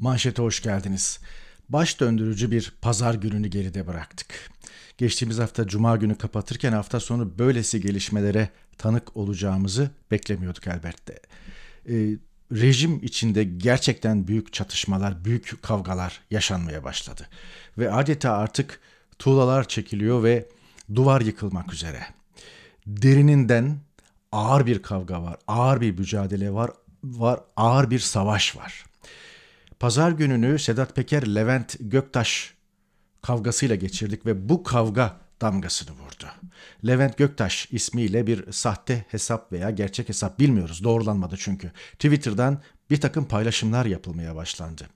Manşete hoş geldiniz. Baş döndürücü bir pazar gününü geride bıraktık. Geçtiğimiz hafta cuma günü kapatırken hafta sonu böylesi gelişmelere tanık olacağımızı beklemiyorduk elbette. Ee, rejim içinde gerçekten büyük çatışmalar, büyük kavgalar yaşanmaya başladı. Ve adeta artık tuğlalar çekiliyor ve duvar yıkılmak üzere. Derininden ağır bir kavga var, ağır bir mücadele var, var ağır bir savaş var. Pazar gününü Sedat Peker Levent Göktaş kavgasıyla geçirdik ve bu kavga damgasını vurdu. Levent Göktaş ismiyle bir sahte hesap veya gerçek hesap bilmiyoruz. Doğrulanmadı çünkü. Twitter'dan bir takım paylaşımlar yapılmaya başlandı.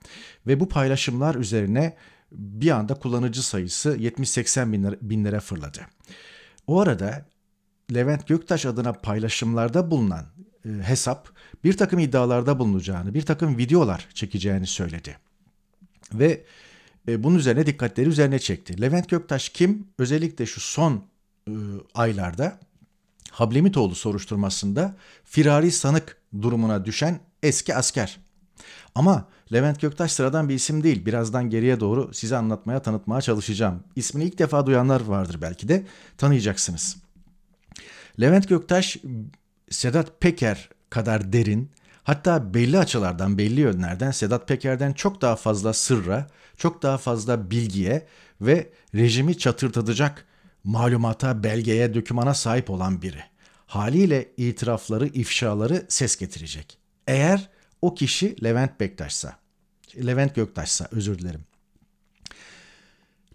Ve bu paylaşımlar üzerine bir anda kullanıcı sayısı 70-80 bin, binlere fırladı. O arada Levent Göktaş adına paylaşımlarda bulunan e, hesap bir takım iddialarda bulunacağını, bir takım videolar çekeceğini söyledi. Ve e, bunun üzerine dikkatleri üzerine çekti. Levent Göktaş kim? Özellikle şu son e, aylarda Hablemitoğlu soruşturmasında firari sanık durumuna düşen eski asker. Ama Levent Göktaş sıradan bir isim değil. Birazdan geriye doğru size anlatmaya, tanıtmaya çalışacağım. İsmini ilk defa duyanlar vardır belki de tanıyacaksınız. Levent Göktaş Sedat Peker kadar derin, hatta belli açılardan, belli yönlerden Sedat Peker'den çok daha fazla sırra, çok daha fazla bilgiye ve rejimi çatırtatacak malumata, belgeye, dökümana sahip olan biri. Haliyle itirafları, ifşaları ses getirecek. Eğer o kişi Levent Bektaş'sa, Levent Göktaş'sa özür dilerim.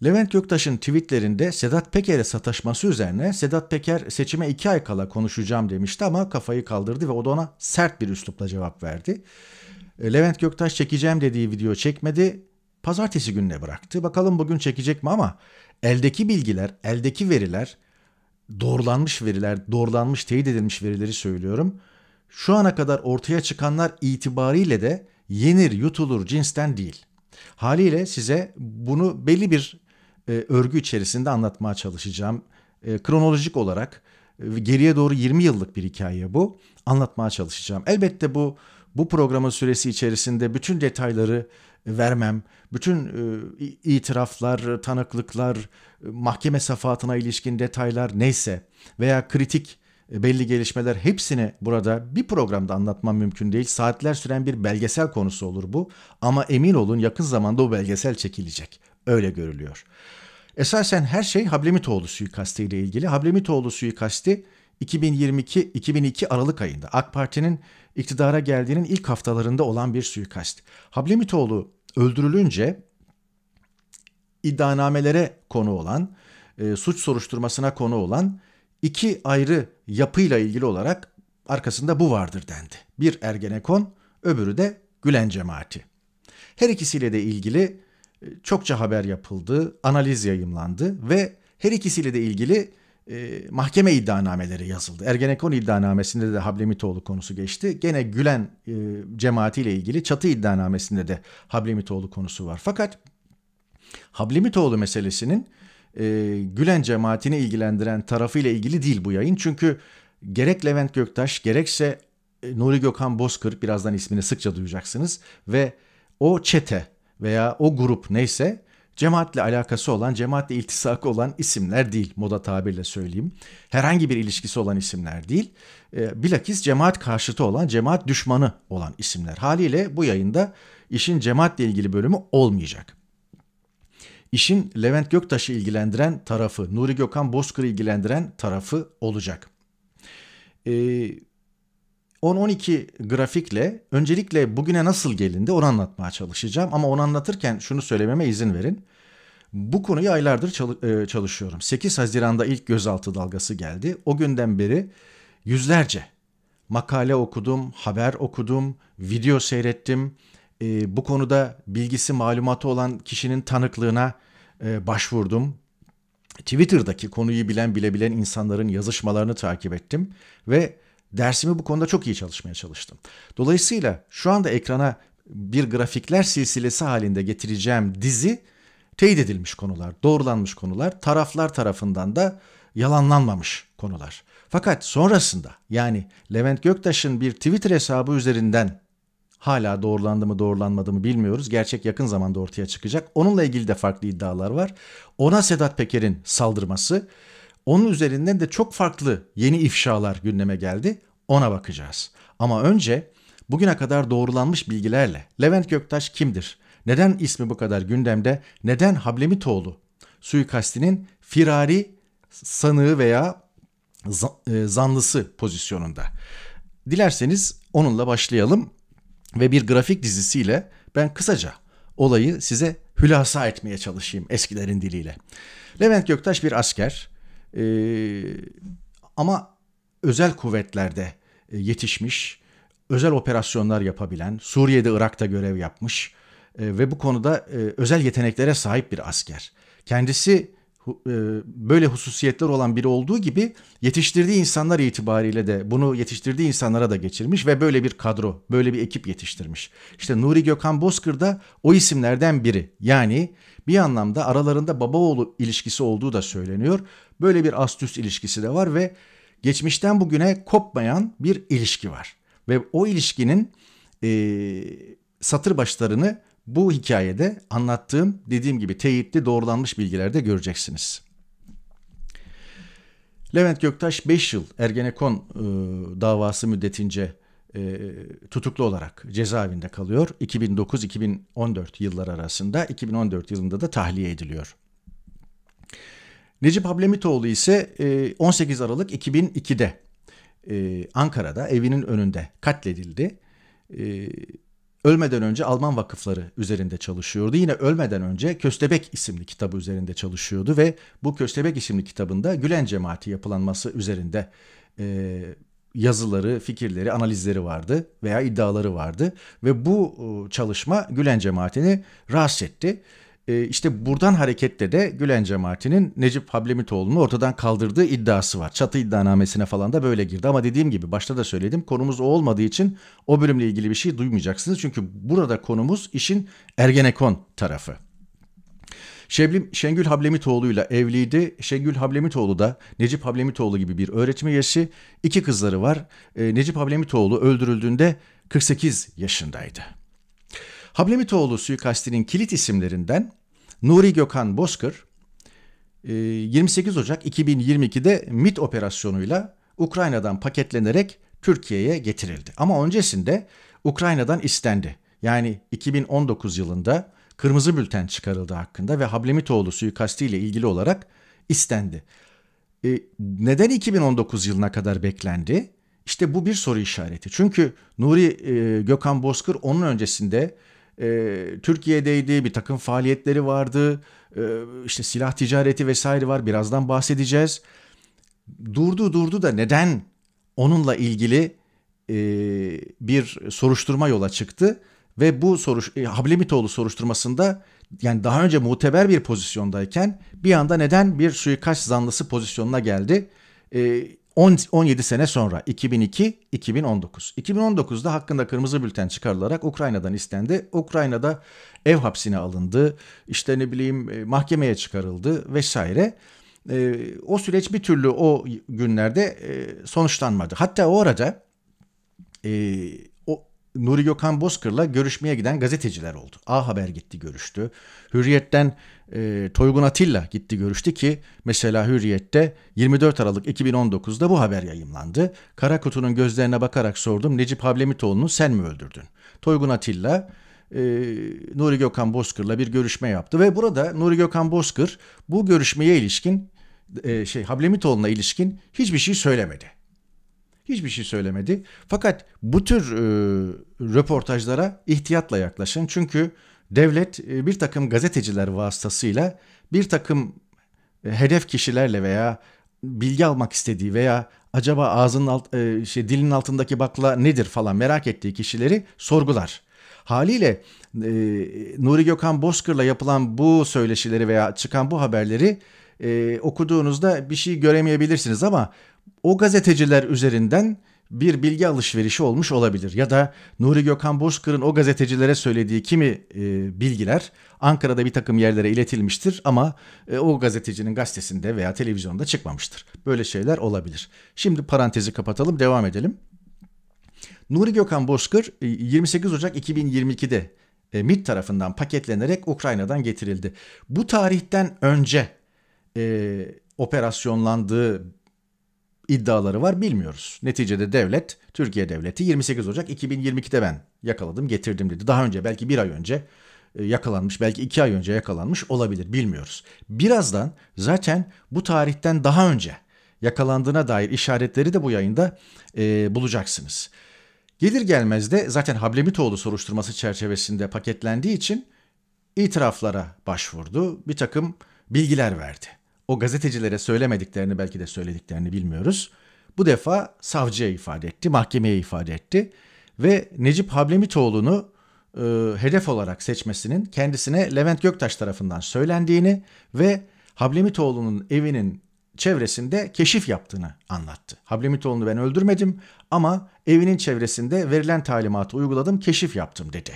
Levent Göktaş'ın tweetlerinde Sedat Peker'e sataşması üzerine Sedat Peker seçime iki ay kala konuşacağım demişti ama kafayı kaldırdı ve o da ona sert bir üslupla cevap verdi. E, Levent Göktaş çekeceğim dediği video çekmedi. Pazartesi gününe bıraktı. Bakalım bugün çekecek mi ama eldeki bilgiler, eldeki veriler, doğrulanmış veriler, doğrulanmış, teyit edilmiş verileri söylüyorum. Şu ana kadar ortaya çıkanlar itibariyle de yenir, yutulur cinsten değil. Haliyle size bunu belli bir e, örgü içerisinde anlatmaya çalışacağım. E, kronolojik olarak e, geriye doğru 20 yıllık bir hikaye bu. Anlatmaya çalışacağım. Elbette bu bu programın süresi içerisinde bütün detayları e, vermem, bütün e, itiraflar, tanıklıklar, e, mahkeme safatına ilişkin detaylar neyse veya kritik e, belli gelişmeler hepsini burada bir programda anlatmam mümkün değil. Saatler süren bir belgesel konusu olur bu. Ama emin olun yakın zamanda o belgesel çekilecek. Öyle görülüyor. Esasen her şey Hablemitoğlu suikastı ile ilgili. Hablemitoğlu suikasti 2022-2002 Aralık ayında AK Parti'nin iktidara geldiğinin ilk haftalarında olan bir suikast. Hablemitoğlu öldürülünce iddianamelere konu olan, e, suç soruşturmasına konu olan iki ayrı yapıyla ilgili olarak arkasında bu vardır dendi. Bir Ergenekon, öbürü de Gülen cemaati. Her ikisiyle de ilgili çokça haber yapıldı, analiz yayımlandı ve her ikisiyle de ilgili e, mahkeme iddianameleri yazıldı. Ergenekon iddianamesinde de Hablemitoğlu konusu geçti. Gene Gülen e, cemaatiyle ilgili çatı iddianamesinde de Hablemitoğlu konusu var. Fakat Hablemitoğlu meselesinin e, Gülen cemaatini ilgilendiren tarafıyla ilgili değil bu yayın. Çünkü gerek Levent Göktaş gerekse e, Nuri Gökhan Bozkır birazdan ismini sıkça duyacaksınız ve o çete veya o grup neyse cemaatle alakası olan, cemaatle iltisakı olan isimler değil moda tabirle söyleyeyim. Herhangi bir ilişkisi olan isimler değil. Ee, bilakis cemaat karşıtı olan, cemaat düşmanı olan isimler. Haliyle bu yayında işin cemaatle ilgili bölümü olmayacak. İşin Levent Göktaş'ı ilgilendiren tarafı, Nuri Gökhan Bozkır'ı ilgilendiren tarafı olacak. Eee 10-12 grafikle öncelikle bugüne nasıl gelindi onu anlatmaya çalışacağım. Ama onu anlatırken şunu söylememe izin verin. Bu konuyu aylardır e, çalışıyorum. 8 Haziran'da ilk gözaltı dalgası geldi. O günden beri yüzlerce makale okudum, haber okudum, video seyrettim. E, bu konuda bilgisi malumatı olan kişinin tanıklığına e, başvurdum. Twitter'daki konuyu bilen bilebilen insanların yazışmalarını takip ettim ve dersimi bu konuda çok iyi çalışmaya çalıştım. Dolayısıyla şu anda ekrana bir grafikler silsilesi halinde getireceğim dizi teyit edilmiş konular, doğrulanmış konular, taraflar tarafından da yalanlanmamış konular. Fakat sonrasında yani Levent Göktaş'ın bir Twitter hesabı üzerinden hala doğrulandı mı doğrulanmadı mı bilmiyoruz. Gerçek yakın zamanda ortaya çıkacak. Onunla ilgili de farklı iddialar var. Ona Sedat Peker'in saldırması onun üzerinden de çok farklı yeni ifşalar gündeme geldi. Ona bakacağız. Ama önce bugüne kadar doğrulanmış bilgilerle Levent Göktaş kimdir? Neden ismi bu kadar gündemde? Neden Hablemitoğlu suikastinin firari sanığı veya e, zanlısı pozisyonunda? Dilerseniz onunla başlayalım ve bir grafik dizisiyle ben kısaca olayı size hülasa etmeye çalışayım eskilerin diliyle. Levent Göktaş bir asker. E, ama özel kuvvetlerde e, yetişmiş, özel operasyonlar yapabilen, Suriye'de, Irak'ta görev yapmış e, ve bu konuda e, özel yeteneklere sahip bir asker. Kendisi e, böyle hususiyetler olan biri olduğu gibi yetiştirdiği insanlar itibariyle de bunu yetiştirdiği insanlara da geçirmiş ve böyle bir kadro, böyle bir ekip yetiştirmiş. İşte Nuri Gökhan Bozkır da o isimlerden biri. Yani bir anlamda aralarında baba oğlu ilişkisi olduğu da söyleniyor. Böyle bir astüs ilişkisi de var ve geçmişten bugüne kopmayan bir ilişki var. Ve o ilişkinin e, satır başlarını bu hikayede anlattığım dediğim gibi teyitli doğrulanmış bilgilerde göreceksiniz. Levent Göktaş 5 yıl Ergenekon e, davası müddetince e, tutuklu olarak cezaevinde kalıyor. 2009-2014 yıllar arasında 2014 yılında da tahliye ediliyor. Necip Hablemitoğlu ise e, 18 Aralık 2002'de e, Ankara'da evinin önünde katledildi. E, ölmeden önce Alman vakıfları üzerinde çalışıyordu. Yine ölmeden önce Köstebek isimli kitabı üzerinde çalışıyordu ve bu Köstebek isimli kitabında Gülen Cemaati yapılanması üzerinde e, yazıları, fikirleri, analizleri vardı veya iddiaları vardı ve bu e, çalışma Gülen cemaatini rahatsız etti. E, işte buradan hareketle de Gülen cemaatinin Necip Hablemitoğlu'nu ortadan kaldırdığı iddiası var. Çatı iddianamesine falan da böyle girdi ama dediğim gibi başta da söyledim konumuz o olmadığı için o bölümle ilgili bir şey duymayacaksınız. Çünkü burada konumuz işin Ergenekon tarafı. Şevlim Şengül Hablemitoğlu'yla evliydi. Şengül Hablemitoğlu da Necip Hablemitoğlu gibi bir öğretim üyesi. İki kızları var. E, Necip Hablemitoğlu öldürüldüğünde 48 yaşındaydı. Hablemitoğlu suikastinin kilit isimlerinden Nuri Gökhan Bozkır 28 e, Ocak 2022'de MIT operasyonuyla Ukrayna'dan paketlenerek Türkiye'ye getirildi. Ama öncesinde Ukrayna'dan istendi. Yani 2019 yılında kırmızı bülten çıkarıldı hakkında ve Hablemitoğlu suikasti ile ilgili olarak istendi. E, neden 2019 yılına kadar beklendi? İşte bu bir soru işareti. Çünkü Nuri e, Gökhan Bozkır onun öncesinde e, Türkiye'deydi, bir takım faaliyetleri vardı, e, işte silah ticareti vesaire var. Birazdan bahsedeceğiz. Durdu durdu da neden onunla ilgili e, bir soruşturma yola çıktı? Ve bu soruş, e, Hablemitoğlu soruşturmasında yani daha önce muteber bir pozisyondayken bir anda neden bir suikast zanlısı pozisyonuna geldi? E, 10, 17 sene sonra 2002-2019. 2019'da hakkında kırmızı bülten çıkarılarak Ukrayna'dan istendi. Ukrayna'da ev hapsine alındı. İşte ne bileyim e, mahkemeye çıkarıldı vesaire. E, o süreç bir türlü o günlerde e, sonuçlanmadı. Hatta o arada e, Nuri Gökhan Bozkır'la görüşmeye giden gazeteciler oldu. A Haber gitti görüştü. Hürriyet'ten e, Toygun Atilla gitti görüştü ki mesela Hürriyet'te 24 Aralık 2019'da bu haber yayımlandı. Karakutunun gözlerine bakarak sordum Necip Hablemitoğlu'nu sen mi öldürdün? Toygun Atilla e, Nuri Gökhan Bozkır'la bir görüşme yaptı ve burada Nuri Gökhan Bozkır bu görüşmeye ilişkin e, şey Hablemitoğlu'na ilişkin hiçbir şey söylemedi hiçbir şey söylemedi. Fakat bu tür e, röportajlara ihtiyatla yaklaşın. Çünkü devlet e, bir takım gazeteciler vasıtasıyla bir takım e, hedef kişilerle veya bilgi almak istediği veya acaba ağzının alt, e, şey dilin altındaki bakla nedir falan merak ettiği kişileri sorgular. Haliyle e, Nuri Gökhan Bozkır'la yapılan bu söyleşileri veya çıkan bu haberleri e, okuduğunuzda bir şey göremeyebilirsiniz ama o gazeteciler üzerinden bir bilgi alışverişi olmuş olabilir. Ya da Nuri Gökhan Bozkır'ın o gazetecilere söylediği kimi e, bilgiler Ankara'da bir takım yerlere iletilmiştir ama e, o gazetecinin gazetesinde veya televizyonda çıkmamıştır. Böyle şeyler olabilir. Şimdi parantezi kapatalım devam edelim. Nuri Gökhan Bozkır 28 e, Ocak 2022'de e, MİT tarafından paketlenerek Ukrayna'dan getirildi. Bu tarihten önce e, operasyonlandığı iddiaları var bilmiyoruz. Neticede devlet, Türkiye devleti 28 Ocak 2022'de ben yakaladım getirdim dedi. Daha önce belki bir ay önce e, yakalanmış belki iki ay önce yakalanmış olabilir bilmiyoruz. Birazdan zaten bu tarihten daha önce yakalandığına dair işaretleri de bu yayında e, bulacaksınız. Gelir gelmez de zaten Hablemitoğlu soruşturması çerçevesinde paketlendiği için itiraflara başvurdu bir takım bilgiler verdi o gazetecilere söylemediklerini belki de söylediklerini bilmiyoruz. Bu defa savcıya ifade etti, mahkemeye ifade etti ve Necip Hablemitoğlu'nu e, hedef olarak seçmesinin kendisine Levent Göktaş tarafından söylendiğini ve Hablemitoğlu'nun evinin çevresinde keşif yaptığını anlattı. Hablemitoğlu'nu ben öldürmedim ama evinin çevresinde verilen talimatı uyguladım, keşif yaptım dedi.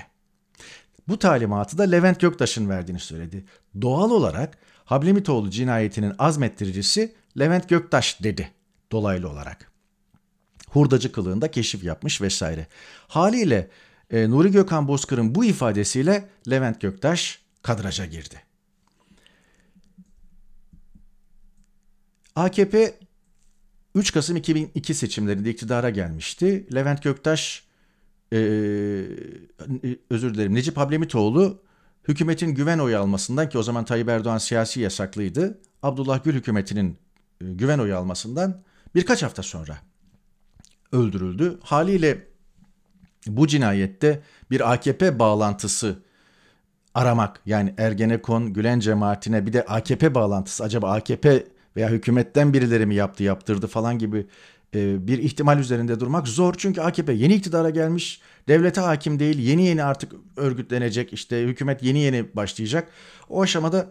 Bu talimatı da Levent Göktaş'ın verdiğini söyledi. Doğal olarak Hablemitoğlu cinayetinin azmettiricisi Levent Göktaş dedi dolaylı olarak. Hurdacı kılığında keşif yapmış vesaire. Haliyle e, Nuri Gökhan Bozkır'ın bu ifadesiyle Levent Göktaş kadraja girdi. AKP 3 Kasım 2002 seçimlerinde iktidara gelmişti. Levent Göktaş, e, e özür dilerim Necip Hablemitoğlu hükümetin güven oyu almasından ki o zaman Tayyip Erdoğan siyasi yasaklıydı. Abdullah Gül hükümetinin e, güven oyu almasından birkaç hafta sonra öldürüldü. Haliyle bu cinayette bir AKP bağlantısı aramak yani Ergenekon, Gülen cemaatine bir de AKP bağlantısı acaba AKP veya hükümetten birileri mi yaptı yaptırdı falan gibi e, bir ihtimal üzerinde durmak zor. Çünkü AKP yeni iktidara gelmiş, devlete hakim değil, yeni yeni artık örgütlenecek, işte hükümet yeni yeni başlayacak. O aşamada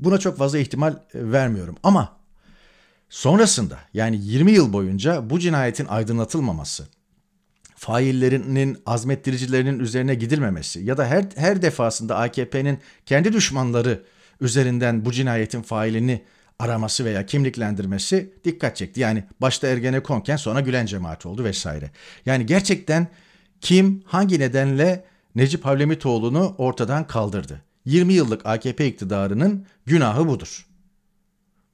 buna çok fazla ihtimal e, vermiyorum. Ama sonrasında yani 20 yıl boyunca bu cinayetin aydınlatılmaması, faillerinin, azmettiricilerinin üzerine gidilmemesi ya da her her defasında AKP'nin kendi düşmanları üzerinden bu cinayetin failini araması veya kimliklendirmesi dikkat çekti. Yani başta Ergenekonken sonra Gülen cemaat oldu vesaire. Yani gerçekten kim hangi nedenle Necip Havlemitoğlu'nu ortadan kaldırdı? 20 yıllık AKP iktidarının günahı budur.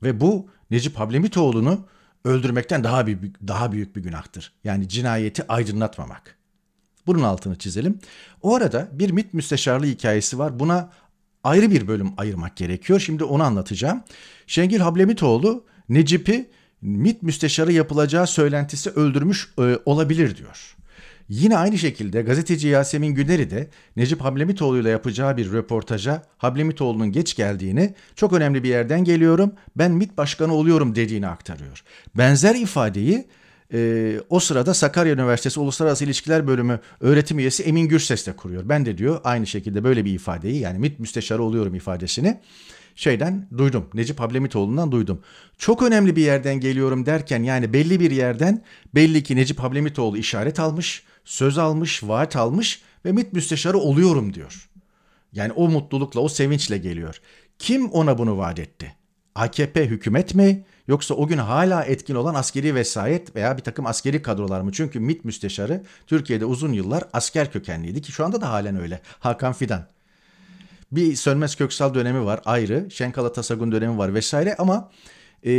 Ve bu Necip Havlemitoğlu'nu öldürmekten daha büyük, daha büyük bir günahtır. Yani cinayeti aydınlatmamak. Bunun altını çizelim. O arada bir MIT müsteşarlığı hikayesi var. Buna ayrı bir bölüm ayırmak gerekiyor. Şimdi onu anlatacağım. Şengil Hablemitoğlu Necip'i MİT müsteşarı yapılacağı söylentisi öldürmüş e, olabilir diyor. Yine aynı şekilde gazeteci Yasemin Güner'i de Necip Hablemitoğlu ile yapacağı bir röportaja Hablemitoğlu'nun geç geldiğini, çok önemli bir yerden geliyorum, ben MİT başkanı oluyorum dediğini aktarıyor. Benzer ifadeyi e, o sırada Sakarya Üniversitesi Uluslararası İlişkiler Bölümü öğretim üyesi Emin Gürses de kuruyor. Ben de diyor aynı şekilde böyle bir ifadeyi yani MİT müsteşarı oluyorum ifadesini şeyden duydum. Necip Hablemitoğlu'ndan duydum. Çok önemli bir yerden geliyorum derken yani belli bir yerden belli ki Necip Hablemitoğlu işaret almış, söz almış, vaat almış ve MİT müsteşarı oluyorum diyor. Yani o mutlulukla, o sevinçle geliyor. Kim ona bunu vaat etti? AKP hükümet mi? Yoksa o gün hala etkin olan askeri vesayet veya bir takım askeri kadrolar mı? Çünkü mit müsteşarı Türkiye'de uzun yıllar asker kökenliydi ki şu anda da halen öyle. Hakan Fidan. Bir Sönmez Köksal dönemi var ayrı. Şenkal Atasagun dönemi var vesaire ama e,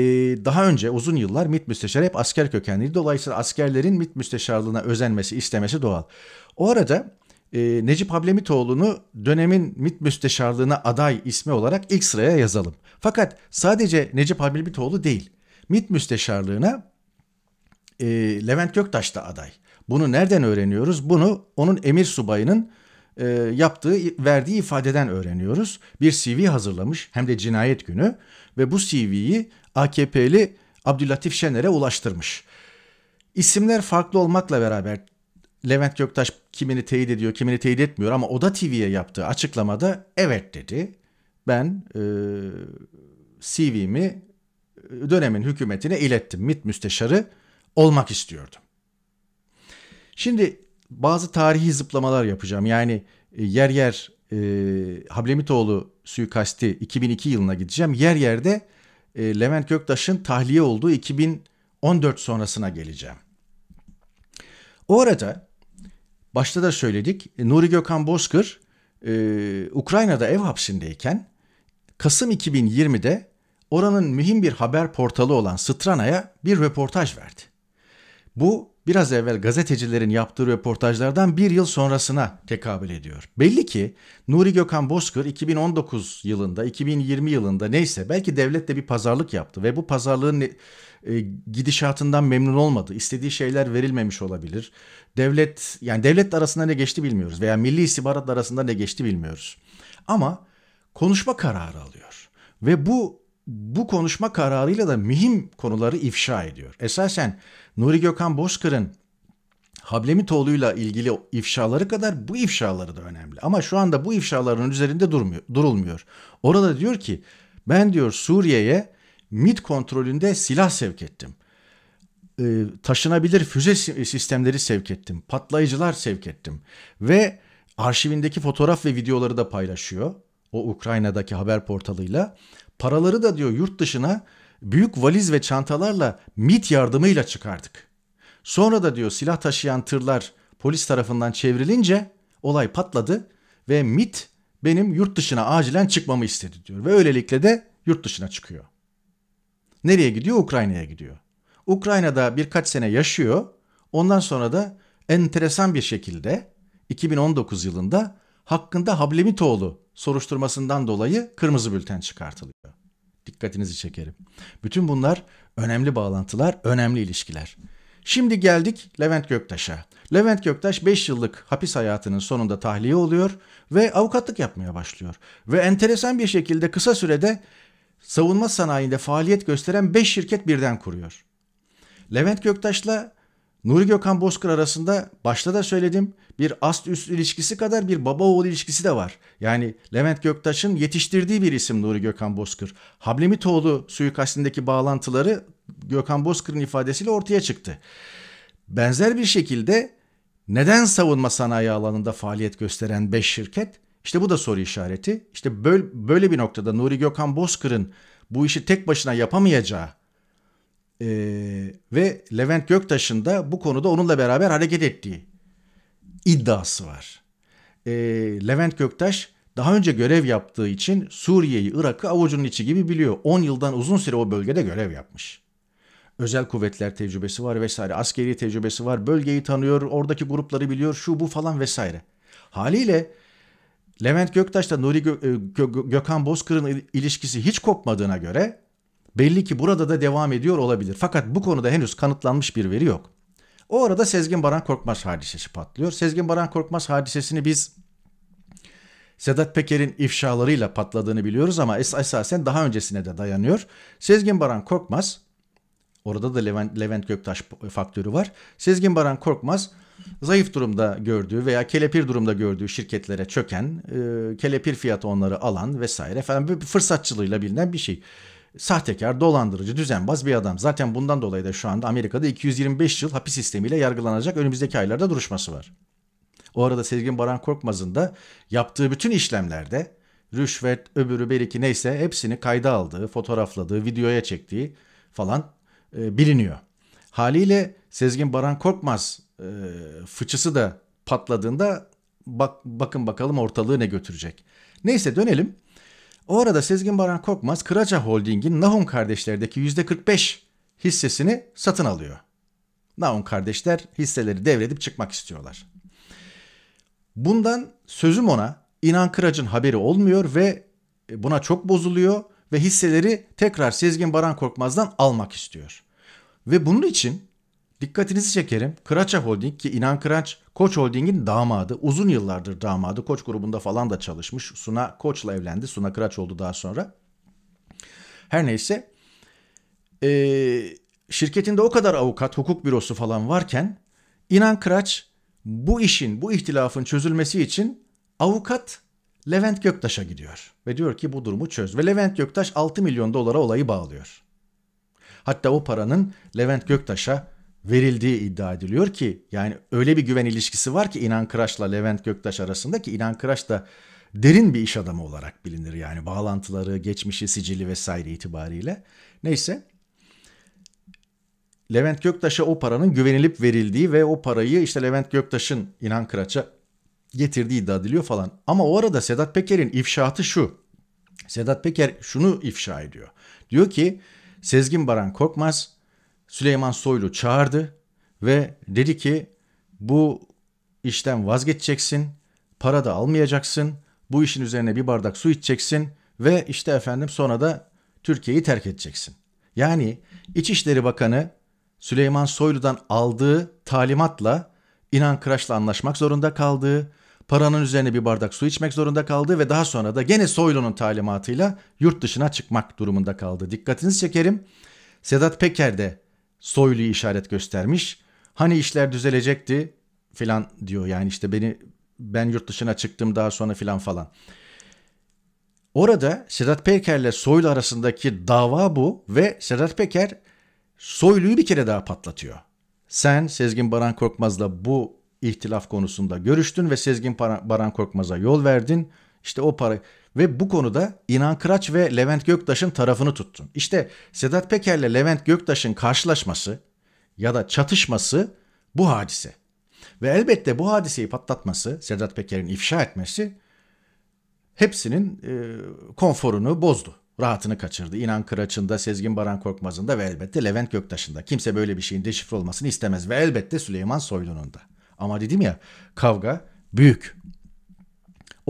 daha önce uzun yıllar mit müsteşarı hep asker kökenliydi. Dolayısıyla askerlerin mit müsteşarlığına özenmesi, istemesi doğal. O arada e, Necip Hablemitoğlu'nu dönemin mit müsteşarlığına aday ismi olarak ilk sıraya yazalım. Fakat sadece Necip Habibitoğlu değil. MİT müsteşarlığına e, Levent Göktaş da aday. Bunu nereden öğreniyoruz? Bunu onun emir subayının e, yaptığı, verdiği ifadeden öğreniyoruz. Bir CV hazırlamış hem de cinayet günü ve bu CV'yi AKP'li Abdülatif Şener'e ulaştırmış. İsimler farklı olmakla beraber Levent Göktaş kimini teyit ediyor, kimini teyit etmiyor ama Oda TV'ye yaptığı açıklamada evet dedi ben e, CV'mi e, dönemin hükümetine ilettim. MİT müsteşarı olmak istiyordum. Şimdi bazı tarihi zıplamalar yapacağım. Yani e, yer yer e, Hablemitoğlu suikasti 2002 yılına gideceğim. Yer yerde e, Levent Göktaş'ın tahliye olduğu 2014 sonrasına geleceğim. O arada başta da söyledik e, Nuri Gökhan Bozkır e, Ukrayna'da ev hapsindeyken Kasım 2020'de oranın mühim bir haber portalı olan Strana'ya bir röportaj verdi. Bu biraz evvel gazetecilerin yaptığı röportajlardan bir yıl sonrasına tekabül ediyor. Belli ki Nuri Gökhan Bozkır 2019 yılında, 2020 yılında neyse belki devletle bir pazarlık yaptı ve bu pazarlığın e, gidişatından memnun olmadı. İstediği şeyler verilmemiş olabilir. Devlet yani devlet arasında ne geçti bilmiyoruz veya Milli İstihbarat arasında ne geçti bilmiyoruz. Ama konuşma kararı alıyor. Ve bu bu konuşma kararıyla da mühim konuları ifşa ediyor. Esasen Nuri Gökhan Bozkır'ın Hablemitoğlu'yla ilgili ifşaları kadar bu ifşaları da önemli. Ama şu anda bu ifşaların üzerinde durmuyor, durulmuyor. Orada diyor ki ben diyor Suriye'ye MIT kontrolünde silah sevk ettim. E, taşınabilir füze sistemleri sevk ettim. Patlayıcılar sevk ettim. Ve arşivindeki fotoğraf ve videoları da paylaşıyor o Ukrayna'daki haber portalıyla. Paraları da diyor yurt dışına büyük valiz ve çantalarla MIT yardımıyla çıkardık. Sonra da diyor silah taşıyan tırlar polis tarafından çevrilince olay patladı ve MIT benim yurt dışına acilen çıkmamı istedi diyor ve öylelikle de yurt dışına çıkıyor. Nereye gidiyor? Ukrayna'ya gidiyor. Ukrayna'da birkaç sene yaşıyor. Ondan sonra da enteresan bir şekilde 2019 yılında hakkında Hablemitoğlu soruşturmasından dolayı kırmızı bülten çıkartılıyor. Dikkatinizi çekerim. Bütün bunlar önemli bağlantılar, önemli ilişkiler. Şimdi geldik Levent Göktaş'a. Levent Göktaş 5 yıllık hapis hayatının sonunda tahliye oluyor ve avukatlık yapmaya başlıyor. Ve enteresan bir şekilde kısa sürede savunma sanayinde faaliyet gösteren 5 şirket birden kuruyor. Levent Göktaş'la Nuri Gökhan Bozkır arasında başta da söyledim bir ast üst ilişkisi kadar bir baba oğul ilişkisi de var. Yani Levent Göktaş'ın yetiştirdiği bir isim Nuri Gökhan Bozkır. Hablemitoğlu suikastindeki bağlantıları Gökhan Bozkır'ın ifadesiyle ortaya çıktı. Benzer bir şekilde neden savunma sanayi alanında faaliyet gösteren 5 şirket? İşte bu da soru işareti. İşte böyle bir noktada Nuri Gökhan Bozkır'ın bu işi tek başına yapamayacağı e, ve Levent Göktaş'ın da bu konuda onunla beraber hareket ettiği iddiası var. E, Levent Göktaş daha önce görev yaptığı için Suriye'yi, Irak'ı avucunun içi gibi biliyor. 10 yıldan uzun süre o bölgede görev yapmış. Özel kuvvetler tecrübesi var vesaire, askeri tecrübesi var, bölgeyi tanıyor, oradaki grupları biliyor, şu bu falan vesaire. Haliyle Levent Göktaş'la Nuri Gö- e, Gö- Gökhan Bozkır'ın ilişkisi hiç kopmadığına göre Belli ki burada da devam ediyor olabilir. Fakat bu konuda henüz kanıtlanmış bir veri yok. O arada Sezgin Baran Korkmaz hadisesi patlıyor. Sezgin Baran Korkmaz hadisesini biz Sedat Peker'in ifşalarıyla patladığını biliyoruz ama es esasen daha öncesine de dayanıyor. Sezgin Baran Korkmaz, orada da Levent, Levent Göktaş faktörü var. Sezgin Baran Korkmaz zayıf durumda gördüğü veya kelepir durumda gördüğü şirketlere çöken, e, kelepir fiyatı onları alan vesaire falan bir fırsatçılığıyla bilinen bir şey sahtekar, dolandırıcı, düzenbaz bir adam. Zaten bundan dolayı da şu anda Amerika'da 225 yıl hapis sistemiyle yargılanacak önümüzdeki aylarda duruşması var. O arada Sezgin Baran Korkmaz'ın da yaptığı bütün işlemlerde rüşvet, öbürü beriki neyse hepsini kayda aldığı, fotoğrafladığı, videoya çektiği falan e, biliniyor. Haliyle Sezgin Baran Korkmaz e, fıçısı da patladığında bak, bakın bakalım ortalığı ne götürecek. Neyse dönelim. O arada Sezgin Baran Korkmaz Kıraca Holding'in Nahum kardeşlerdeki %45 hissesini satın alıyor. Nahum kardeşler hisseleri devredip çıkmak istiyorlar. Bundan sözüm ona İnan Kıraç'ın haberi olmuyor ve e, buna çok bozuluyor ve hisseleri tekrar Sezgin Baran Korkmaz'dan almak istiyor. Ve bunun için Dikkatinizi çekerim. Kıraça Holding ki İnan Kıraç Koç Holding'in damadı. Uzun yıllardır damadı. Koç grubunda falan da çalışmış. Suna Koç'la evlendi. Suna Kıraç oldu daha sonra. Her neyse. Ee, şirketinde o kadar avukat, hukuk bürosu falan varken İnan Kıraç bu işin, bu ihtilafın çözülmesi için avukat Levent Göktaş'a gidiyor ve diyor ki bu durumu çöz. Ve Levent Göktaş 6 milyon dolara olayı bağlıyor. Hatta o paranın Levent Göktaş'a verildiği iddia ediliyor ki yani öyle bir güven ilişkisi var ki İnan Kıraş'la Levent Göktaş arasında ki İnan Kıraş da derin bir iş adamı olarak bilinir yani bağlantıları, geçmişi, sicili vesaire itibariyle. Neyse Levent Göktaş'a o paranın güvenilip verildiği ve o parayı işte Levent Göktaş'ın İnan Kıraç'a getirdiği iddia ediliyor falan. Ama o arada Sedat Peker'in ifşaatı şu. Sedat Peker şunu ifşa ediyor. Diyor ki Sezgin Baran Korkmaz Süleyman Soylu çağırdı ve dedi ki bu işten vazgeçeceksin, para da almayacaksın, bu işin üzerine bir bardak su içeceksin ve işte efendim sonra da Türkiye'yi terk edeceksin. Yani İçişleri Bakanı Süleyman Soylu'dan aldığı talimatla İnan Kıraş'la anlaşmak zorunda kaldığı, paranın üzerine bir bardak su içmek zorunda kaldığı ve daha sonra da gene Soylu'nun talimatıyla yurt dışına çıkmak durumunda kaldı. Dikkatinizi çekerim. Sedat Peker de Soylu işaret göstermiş. Hani işler düzelecekti filan diyor. Yani işte beni ben yurt dışına çıktım daha sonra filan falan. Orada Sedat Peker ile Soylu arasındaki dava bu ve Sedat Peker Soylu'yu bir kere daha patlatıyor. Sen Sezgin Baran Korkmaz'la bu ihtilaf konusunda görüştün ve Sezgin Baran Korkmaz'a yol verdin. İşte o para ve bu konuda İnan Kıraç ve Levent Göktaş'ın tarafını tuttun. İşte Sedat Peker'le Levent Göktaş'ın karşılaşması ya da çatışması bu hadise. Ve elbette bu hadiseyi patlatması, Sedat Peker'in ifşa etmesi hepsinin e, konforunu bozdu. Rahatını kaçırdı. İnan Kıraç'ın da, Sezgin Baran Korkmaz'ın da ve elbette Levent Göktaş'ın da. Kimse böyle bir şeyin deşifre olmasını istemez ve elbette Süleyman Soylu'nun da. Ama dedim ya kavga büyük.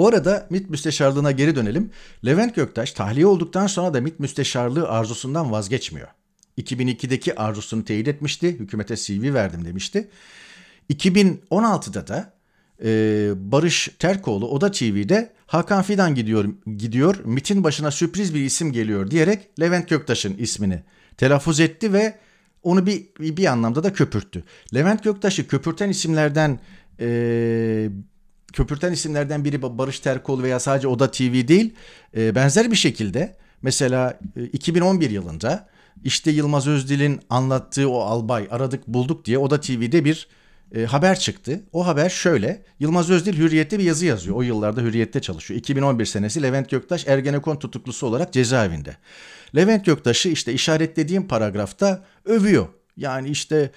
Bu arada MİT müsteşarlığına geri dönelim. Levent Göktaş tahliye olduktan sonra da MİT müsteşarlığı arzusundan vazgeçmiyor. 2002'deki arzusunu teyit etmişti. Hükümete CV verdim demişti. 2016'da da e, Barış Terkoğlu Oda TV'de Hakan Fidan gidiyor, gidiyor MIT'in başına sürpriz bir isim geliyor diyerek Levent Göktaş'ın ismini telaffuz etti ve onu bir, bir anlamda da köpürttü. Levent Göktaş'ı köpürten isimlerden e, köpürten isimlerden biri Barış Terkol veya sadece Oda TV değil e, benzer bir şekilde mesela e, 2011 yılında işte Yılmaz Özdil'in anlattığı o albay aradık bulduk diye Oda TV'de bir e, haber çıktı. O haber şöyle. Yılmaz Özdil Hürriyet'te bir yazı yazıyor. O yıllarda Hürriyet'te çalışıyor. 2011 senesi Levent Göktaş Ergenekon tutuklusu olarak cezaevinde. Levent Göktaş'ı işte işaretlediğim paragrafta övüyor. Yani işte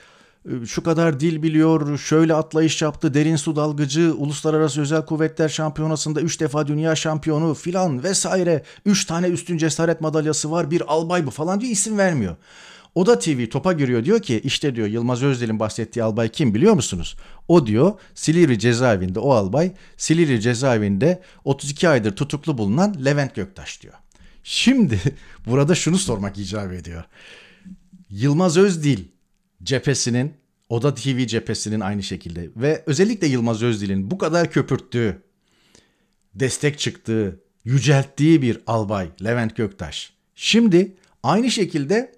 ee, şu kadar dil biliyor, şöyle atlayış yaptı, derin su dalgıcı, uluslararası özel kuvvetler şampiyonasında 3 defa dünya şampiyonu filan vesaire. 3 tane üstün cesaret madalyası var, bir albay bu falan diye isim vermiyor. O da TV topa giriyor diyor ki işte diyor Yılmaz Özdil'in bahsettiği albay kim biliyor musunuz? O diyor Silivri cezaevinde o albay Silivri cezaevinde 32 aydır tutuklu bulunan Levent Göktaş diyor. Şimdi burada şunu sormak icap ediyor. Yılmaz Özdil cephesinin, Oda TV cephesinin aynı şekilde ve özellikle Yılmaz Özdil'in bu kadar köpürttüğü, destek çıktığı, yücelttiği bir albay Levent Göktaş. Şimdi aynı şekilde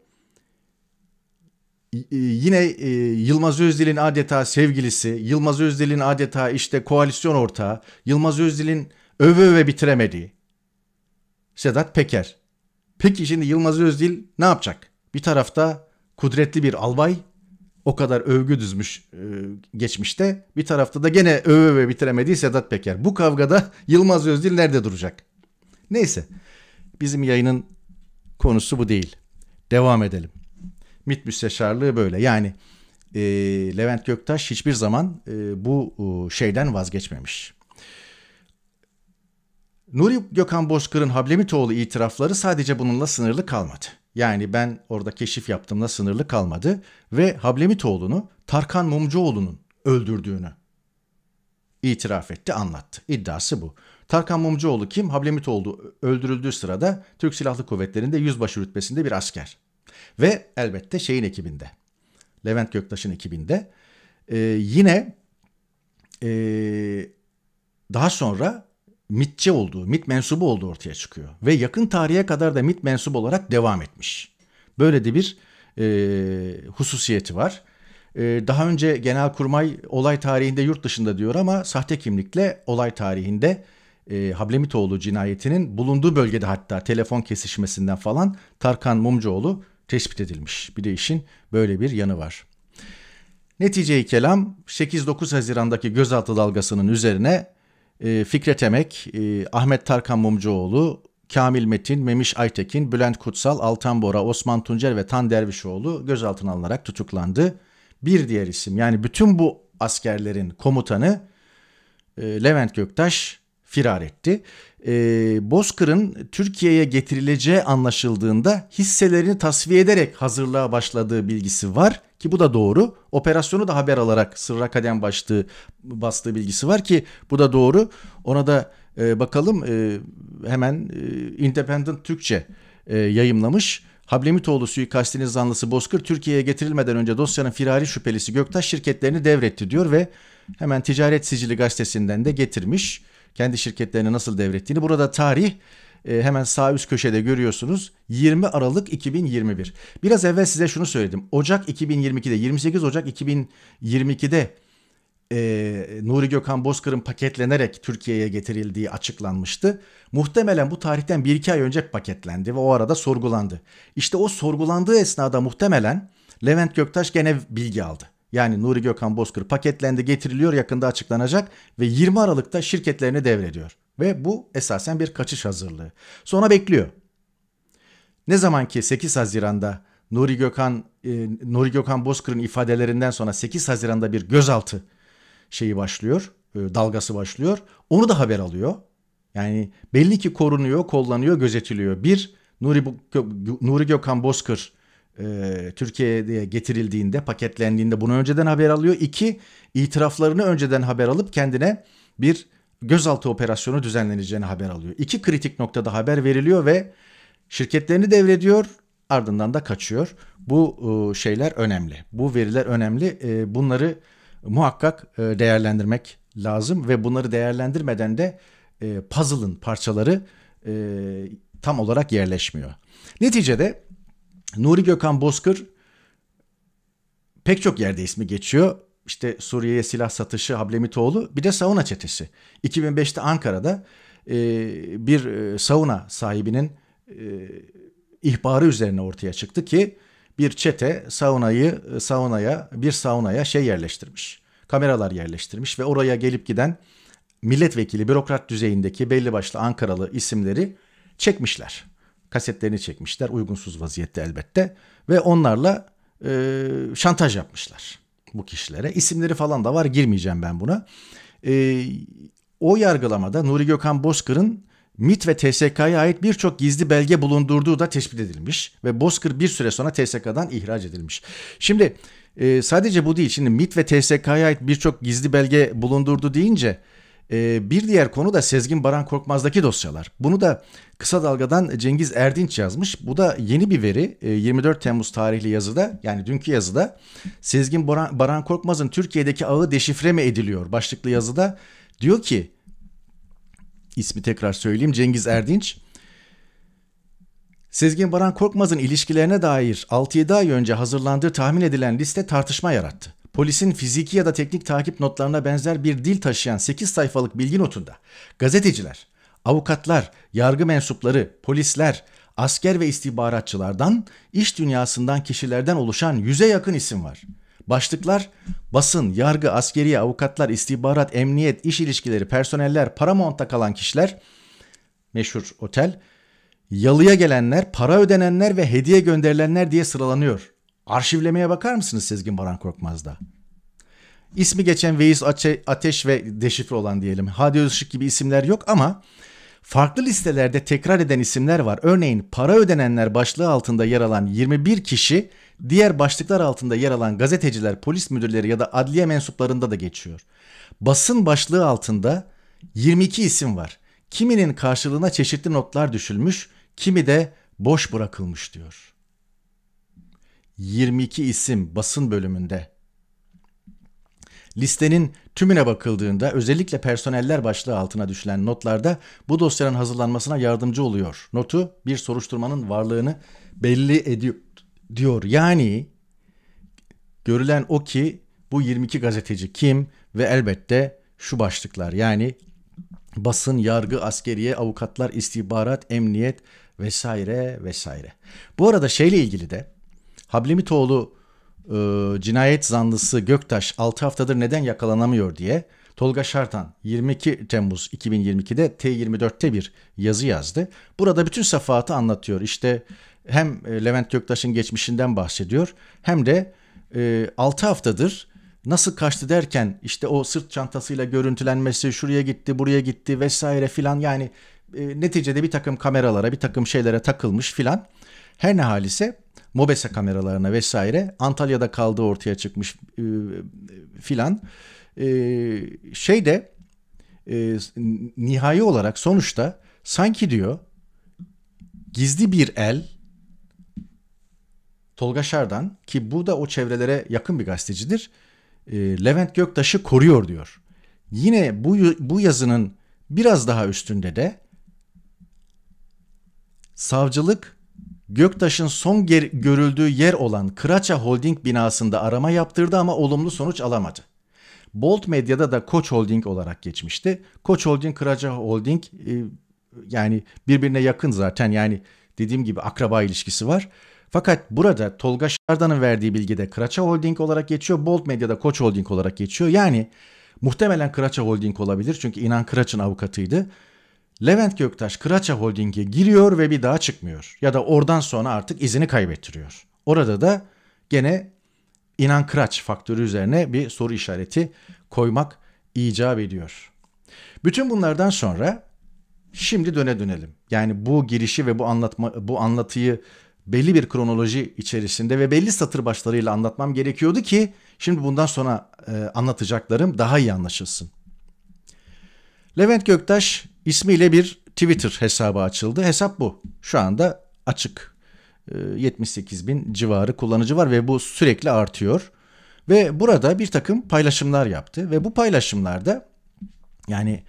e, yine e, Yılmaz Özdil'in adeta sevgilisi, Yılmaz Özdil'in adeta işte koalisyon ortağı, Yılmaz Özdil'in öve öve bitiremediği Sedat Peker. Peki şimdi Yılmaz Özdil ne yapacak? Bir tarafta kudretli bir albay, o kadar övgü düzmüş e, geçmişte. Bir tarafta da gene öve öve bitiremediği Sedat Peker. Bu kavgada Yılmaz Özdil nerede duracak? Neyse bizim yayının konusu bu değil. Devam edelim. MİT müsteşarlığı böyle. Yani e, Levent Göktaş hiçbir zaman e, bu e, şeyden vazgeçmemiş. Nuri Gökhan Bozkır'ın Hablemitoğlu itirafları sadece bununla sınırlı kalmadı. Yani ben orada keşif yaptığımda sınırlı kalmadı ve Hablemitoğlu'nu Tarkan Mumcuoğlu'nun öldürdüğünü itiraf etti, anlattı. İddiası bu. Tarkan Mumcuoğlu kim? Hablemitoğlu öldürüldüğü sırada Türk Silahlı Kuvvetleri'nde yüzbaşı rütbesinde bir asker. Ve elbette şeyin ekibinde. Levent Göktaş'ın ekibinde. Ee, yine ee, daha sonra MIT'çi olduğu, MIT mensubu olduğu ortaya çıkıyor. Ve yakın tarihe kadar da MIT mensubu olarak devam etmiş. Böyle de bir e, hususiyeti var. E, daha önce Genelkurmay olay tarihinde yurt dışında diyor ama sahte kimlikle olay tarihinde e, Hablemitoğlu cinayetinin bulunduğu bölgede hatta telefon kesişmesinden falan Tarkan Mumcuoğlu tespit edilmiş. Bir de işin böyle bir yanı var. netice kelam 8-9 Haziran'daki gözaltı dalgasının üzerine e, Fikret Emek, e, Ahmet Tarkan Mumcuoğlu, Kamil Metin, Memiş Aytekin, Bülent Kutsal, Altan Bora, Osman Tuncer ve Tan Dervişoğlu gözaltına alınarak tutuklandı. Bir diğer isim yani bütün bu askerlerin komutanı e, Levent Göktaş firar etti e, Bozkır'ın Türkiye'ye getirileceği anlaşıldığında hisselerini tasfiye ederek hazırlığa başladığı bilgisi var ki bu da doğru. Operasyonu da haber alarak sırra kadem baştığı, bastığı bilgisi var ki bu da doğru. Ona da e, bakalım e, hemen e, Independent Türkçe e, yayımlamış. Hablemitoğlu suikastinin zanlısı Bozkır Türkiye'ye getirilmeden önce dosyanın firari şüphelisi Göktaş şirketlerini devretti diyor ve hemen Ticaret Sicili gazetesinden de getirmiş kendi şirketlerini nasıl devrettiğini. Burada tarih e, hemen sağ üst köşede görüyorsunuz 20 Aralık 2021. Biraz evvel size şunu söyledim. Ocak 2022'de 28 Ocak 2022'de e, Nuri Gökhan Bozkır'ın paketlenerek Türkiye'ye getirildiği açıklanmıştı. Muhtemelen bu tarihten 1-2 ay önce paketlendi ve o arada sorgulandı. İşte o sorgulandığı esnada muhtemelen Levent Göktaş gene bilgi aldı yani Nuri Gökhan Bozkır paketlendi getiriliyor yakında açıklanacak ve 20 Aralık'ta şirketlerini devrediyor. Ve bu esasen bir kaçış hazırlığı. Sonra bekliyor. Ne zaman ki 8 Haziran'da Nuri Gökhan e, Nuri Gökhan Bozkır'ın ifadelerinden sonra 8 Haziran'da bir gözaltı şeyi başlıyor, e, dalgası başlıyor. Onu da haber alıyor. Yani belli ki korunuyor, kollanıyor, gözetiliyor. Bir Nuri Nuri Gökhan Bozkır e, Türkiye'ye getirildiğinde, paketlendiğinde bunu önceden haber alıyor. İki, itiraflarını önceden haber alıp kendine bir gözaltı operasyonu düzenleneceğini haber alıyor. İki kritik noktada haber veriliyor ve şirketlerini devrediyor ardından da kaçıyor. Bu e, şeyler önemli. Bu veriler önemli. E, bunları muhakkak e, değerlendirmek lazım ve bunları değerlendirmeden de e, puzzle'ın parçaları e, tam olarak yerleşmiyor. Neticede Nuri Gökhan Bozkır pek çok yerde ismi geçiyor. İşte Suriye'ye silah satışı Hablemitoğlu bir de sauna çetesi. 2005'te Ankara'da e, bir e, sauna sahibinin e, ihbarı üzerine ortaya çıktı ki bir çete saunayı e, saunaya bir saunaya şey yerleştirmiş. Kameralar yerleştirmiş ve oraya gelip giden milletvekili bürokrat düzeyindeki belli başlı Ankaralı isimleri çekmişler kasetlerini çekmişler uygunsuz vaziyette elbette ve onlarla e, şantaj yapmışlar bu kişilere. İsimleri falan da var girmeyeceğim ben buna. E, o yargılamada Nuri Gökhan Bozkır'ın MIT ve TSK'ya ait birçok gizli belge bulundurduğu da tespit edilmiş ve Bozkır bir süre sonra TSK'dan ihraç edilmiş. Şimdi e, sadece bu değil. Şimdi MIT ve TSK'ya ait birçok gizli belge bulundurdu deyince ee, bir diğer konu da Sezgin Baran Korkmaz'daki dosyalar. Bunu da kısa dalgadan Cengiz Erdinç yazmış. Bu da yeni bir veri. 24 ee, Temmuz tarihli yazıda yani dünkü yazıda Sezgin Baran, Baran Korkmaz'ın Türkiye'deki ağı deşifre mi ediliyor başlıklı yazıda diyor ki ismi tekrar söyleyeyim Cengiz Erdinç. Sezgin Baran Korkmaz'ın ilişkilerine dair 6-7 ay önce hazırlandığı tahmin edilen liste tartışma yarattı polisin fiziki ya da teknik takip notlarına benzer bir dil taşıyan 8 sayfalık bilgi notunda gazeteciler, avukatlar, yargı mensupları, polisler, asker ve istihbaratçılardan, iş dünyasından kişilerden oluşan yüze yakın isim var. Başlıklar basın, yargı, askeriye, avukatlar, istihbarat, emniyet, iş ilişkileri, personeller, Paramount'ta kalan kişiler, meşhur otel, yalıya gelenler, para ödenenler ve hediye gönderilenler diye sıralanıyor. Arşivlemeye bakar mısınız Sezgin Baran Korkmaz'da? İsmi geçen Veys Ate Ateş ve deşifre olan diyelim. Hadi Özışık gibi isimler yok ama farklı listelerde tekrar eden isimler var. Örneğin para ödenenler başlığı altında yer alan 21 kişi diğer başlıklar altında yer alan gazeteciler, polis müdürleri ya da adliye mensuplarında da geçiyor. Basın başlığı altında 22 isim var. Kiminin karşılığına çeşitli notlar düşülmüş, kimi de boş bırakılmış diyor. 22 isim basın bölümünde. Listenin tümüne bakıldığında özellikle personeller başlığı altına düşülen notlarda bu dosyanın hazırlanmasına yardımcı oluyor. Notu bir soruşturmanın varlığını belli ediyor diyor. Yani görülen o ki bu 22 gazeteci kim ve elbette şu başlıklar yani basın, yargı, askeriye, avukatlar, istihbarat, emniyet vesaire vesaire. Bu arada şeyle ilgili de Hablemitoğlu e, cinayet zanlısı Göktaş 6 haftadır neden yakalanamıyor diye Tolga Şartan 22 Temmuz 2022'de T24'te bir yazı yazdı. Burada bütün safahatı anlatıyor. İşte hem e, Levent Göktaş'ın geçmişinden bahsediyor hem de e, 6 haftadır nasıl kaçtı derken işte o sırt çantasıyla görüntülenmesi şuraya gitti buraya gitti vesaire filan yani e, neticede bir takım kameralara bir takım şeylere takılmış filan her ne hal ise Mobese kameralarına vesaire Antalya'da kaldığı ortaya çıkmış e, filan. E, şey e, nihai olarak sonuçta sanki diyor gizli bir el Tolga Şardan ki bu da o çevrelere yakın bir gazetecidir. E, Levent Göktaş'ı koruyor diyor. Yine bu bu yazının biraz daha üstünde de savcılık Göktaş'ın son ger- görüldüğü yer olan Kıraça Holding binasında arama yaptırdı ama olumlu sonuç alamadı. Bolt Medya'da da Koç Holding olarak geçmişti. Koç Holding, Kıraça Holding e, yani birbirine yakın zaten yani dediğim gibi akraba ilişkisi var. Fakat burada Tolga Şardan'ın verdiği bilgide Kıraça Holding olarak geçiyor. Bolt Medya'da Koç Holding olarak geçiyor. Yani muhtemelen Kıraça Holding olabilir. Çünkü İnan Kıraç'ın avukatıydı. Levent Göktaş Kıraça Holding'e giriyor ve bir daha çıkmıyor. Ya da oradan sonra artık izini kaybettiriyor. Orada da gene inan kıraç faktörü üzerine bir soru işareti koymak icap ediyor. Bütün bunlardan sonra şimdi döne dönelim. Yani bu girişi ve bu anlatma bu anlatıyı belli bir kronoloji içerisinde ve belli satır başlarıyla anlatmam gerekiyordu ki şimdi bundan sonra e, anlatacaklarım daha iyi anlaşılsın. Levent Göktaş ismiyle bir Twitter hesabı açıldı. Hesap bu. Şu anda açık. 78 ee, bin civarı kullanıcı var ve bu sürekli artıyor. Ve burada bir takım paylaşımlar yaptı ve bu paylaşımlarda yani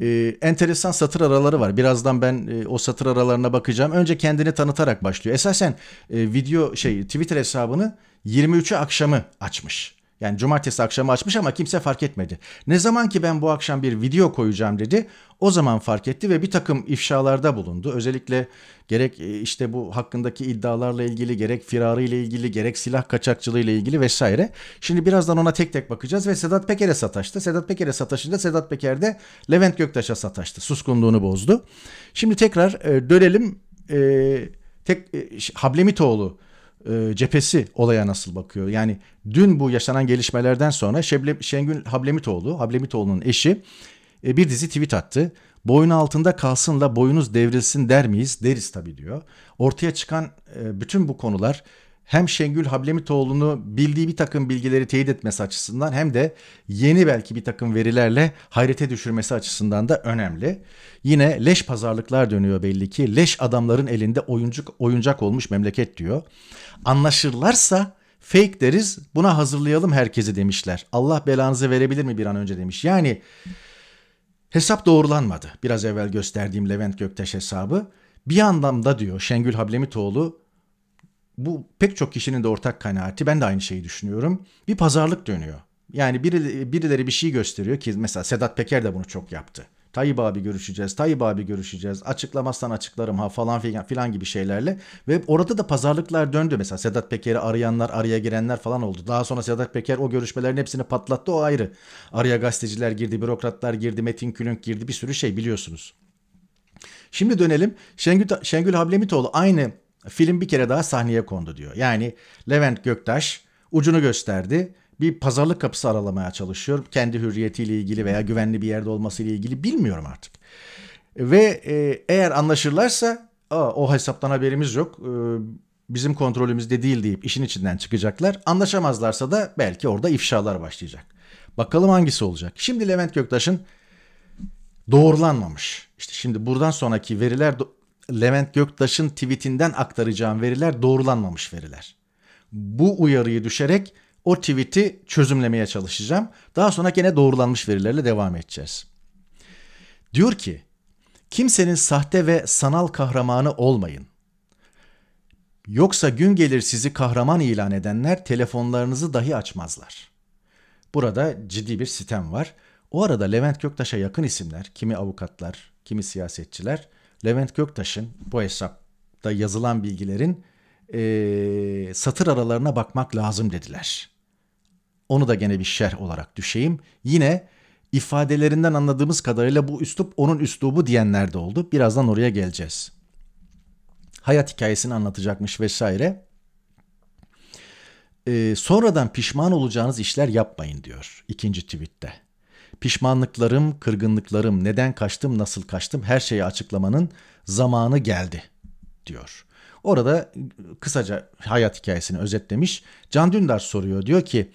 e, enteresan satır araları var. Birazdan ben e, o satır aralarına bakacağım. Önce kendini tanıtarak başlıyor. Esasen e, video şey Twitter hesabını 23'e akşamı açmış. Yani cumartesi akşamı açmış ama kimse fark etmedi. Ne zaman ki ben bu akşam bir video koyacağım dedi o zaman fark etti ve bir takım ifşalarda bulundu. Özellikle gerek e, işte bu hakkındaki iddialarla ilgili gerek firarı ile ilgili gerek silah kaçakçılığı ile ilgili vesaire. Şimdi birazdan ona tek tek bakacağız ve Sedat Peker'e sataştı. Sedat Peker'e sataşınca Sedat Peker de Levent Göktaş'a sataştı. Suskunluğunu bozdu. Şimdi tekrar e, dönelim e, tek e, Hablemitoğlu e, cephesi olaya nasıl bakıyor? Yani dün bu yaşanan gelişmelerden sonra Şengül Hablemitoğlu, Hablemitoğlu'nun eşi e, bir dizi tweet attı. Boyun altında kalsın da boyunuz devrilsin der miyiz? Deriz tabii diyor. Ortaya çıkan e, bütün bu konular hem Şengül Hablemitoğlu'nu bildiği bir takım bilgileri teyit etmesi açısından hem de yeni belki bir takım verilerle hayrete düşürmesi açısından da önemli. Yine leş pazarlıklar dönüyor belli ki. Leş adamların elinde oyuncak oyuncak olmuş memleket diyor anlaşırlarsa fake deriz buna hazırlayalım herkesi demişler. Allah belanızı verebilir mi bir an önce demiş. Yani hesap doğrulanmadı. Biraz evvel gösterdiğim Levent Göktaş hesabı. Bir anlamda diyor Şengül Hablemitoğlu bu pek çok kişinin de ortak kanaati ben de aynı şeyi düşünüyorum. Bir pazarlık dönüyor. Yani birileri, birileri bir şey gösteriyor ki mesela Sedat Peker de bunu çok yaptı. Tayyip abi görüşeceğiz, Tayyip abi görüşeceğiz, açıklamazsan açıklarım ha falan filan, filan gibi şeylerle. Ve orada da pazarlıklar döndü mesela Sedat Peker'i arayanlar, araya girenler falan oldu. Daha sonra Sedat Peker o görüşmelerin hepsini patlattı o ayrı. Araya gazeteciler girdi, bürokratlar girdi, Metin Külünk girdi bir sürü şey biliyorsunuz. Şimdi dönelim Şengül, Şengül Hablemitoğlu aynı film bir kere daha sahneye kondu diyor. Yani Levent Göktaş ucunu gösterdi bir pazarlık kapısı aralamaya çalışıyor. Kendi hürriyetiyle ilgili veya güvenli bir yerde olmasıyla ilgili bilmiyorum artık. Ve e, eğer anlaşırlarsa o hesaptan haberimiz yok. E, bizim kontrolümüzde değil deyip işin içinden çıkacaklar. Anlaşamazlarsa da belki orada ifşalar başlayacak. Bakalım hangisi olacak. Şimdi Levent Göktaş'ın doğrulanmamış. İşte şimdi buradan sonraki veriler Levent Göktaş'ın tweetinden aktaracağım veriler doğrulanmamış veriler. Bu uyarıyı düşerek o tweet'i çözümlemeye çalışacağım. Daha sonra gene doğrulanmış verilerle devam edeceğiz. Diyor ki, kimsenin sahte ve sanal kahramanı olmayın. Yoksa gün gelir sizi kahraman ilan edenler telefonlarınızı dahi açmazlar. Burada ciddi bir sitem var. O arada Levent Göktaş'a yakın isimler, kimi avukatlar, kimi siyasetçiler, Levent Göktaş'ın bu hesapta yazılan bilgilerin e, satır aralarına bakmak lazım dediler. Onu da gene bir şerh olarak düşeyim. Yine ifadelerinden anladığımız kadarıyla bu üslup onun üslubu diyenler de oldu. Birazdan oraya geleceğiz. Hayat hikayesini anlatacakmış vesaire. Ee, sonradan pişman olacağınız işler yapmayın diyor ikinci tweette. Pişmanlıklarım, kırgınlıklarım, neden kaçtım, nasıl kaçtım her şeyi açıklamanın zamanı geldi diyor. Orada kısaca hayat hikayesini özetlemiş. Can Dündar soruyor diyor ki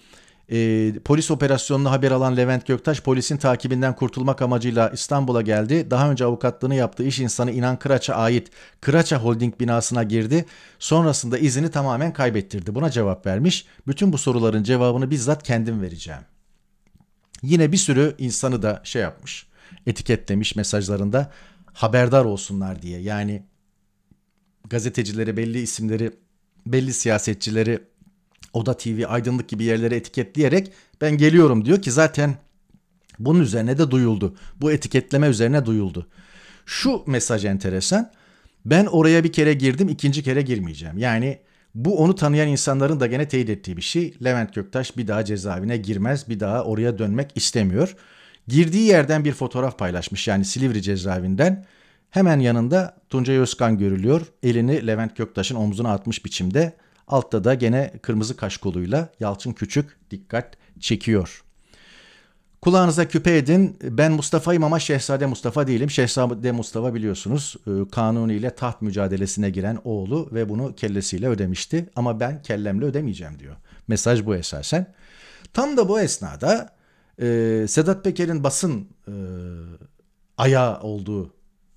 e, polis operasyonunu haber alan Levent Göktaş polisin takibinden kurtulmak amacıyla İstanbul'a geldi. Daha önce avukatlığını yaptığı iş insanı İnan Kıraç'a ait Kıraç'a Holding binasına girdi. Sonrasında izini tamamen kaybettirdi. Buna cevap vermiş. Bütün bu soruların cevabını bizzat kendim vereceğim. Yine bir sürü insanı da şey yapmış. Etiketlemiş mesajlarında haberdar olsunlar diye. Yani gazetecileri, belli isimleri, belli siyasetçileri Oda TV, Aydınlık gibi yerleri etiketleyerek ben geliyorum diyor ki zaten bunun üzerine de duyuldu. Bu etiketleme üzerine duyuldu. Şu mesaj enteresan. Ben oraya bir kere girdim, ikinci kere girmeyeceğim. Yani bu onu tanıyan insanların da gene teyit ettiği bir şey. Levent Göktaş bir daha cezaevine girmez, bir daha oraya dönmek istemiyor. Girdiği yerden bir fotoğraf paylaşmış yani Silivri cezaevinden. Hemen yanında Tuncay Özkan görülüyor. Elini Levent Göktaş'ın omzuna atmış biçimde. Altta da gene kırmızı kaşkoluyla Yalçın Küçük dikkat çekiyor. Kulağınıza küpe edin. Ben Mustafa'yım ama Şehzade Mustafa değilim. Şehzade Mustafa biliyorsunuz e, Kanuni ile taht mücadelesine giren oğlu ve bunu kellesiyle ödemişti. Ama ben kellemle ödemeyeceğim diyor. Mesaj bu esasen. Tam da bu esnada e, Sedat Peker'in basın e, ayağı olduğu